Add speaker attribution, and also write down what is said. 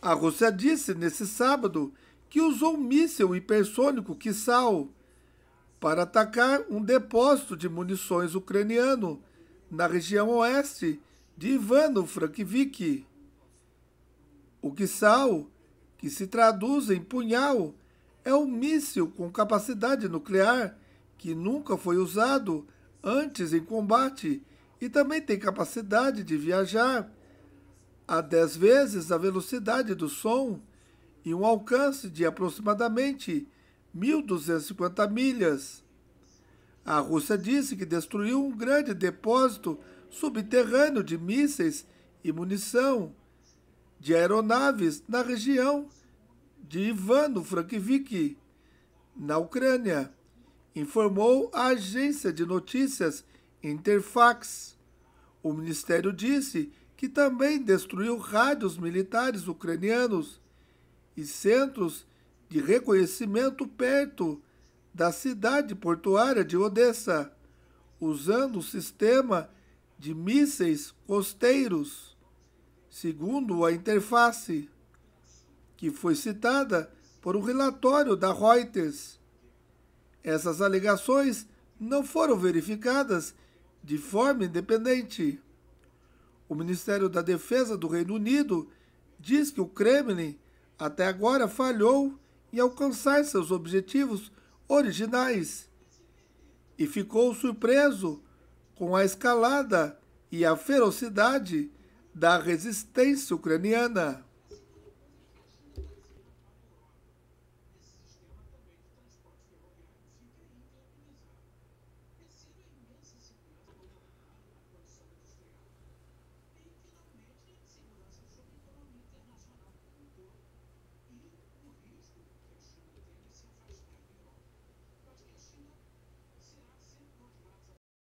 Speaker 1: A Rússia disse nesse sábado que usou um míssil hipersônico Kissal para atacar um depósito de munições ucraniano na região oeste de Ivano-Frankivik. O Kissal, que se traduz em punhal, é um míssil com capacidade nuclear que nunca foi usado antes em combate e também tem capacidade de viajar a 10 vezes a velocidade do som e um alcance de aproximadamente 1.250 milhas. A Rússia disse que destruiu um grande depósito subterrâneo de mísseis e munição de aeronaves na região de Ivano-Frankivik, na Ucrânia, informou a agência de notícias Interfax. O ministério disse que também destruiu rádios militares ucranianos e centros de reconhecimento perto da cidade portuária de Odessa, usando o sistema de mísseis costeiros, segundo a interface, que foi citada por um relatório da Reuters. Essas alegações não foram verificadas de forma independente. O Ministério da Defesa do Reino Unido diz que o Kremlin até agora falhou em alcançar seus objetivos originais e ficou surpreso com a escalada e a ferocidade da resistência ucraniana.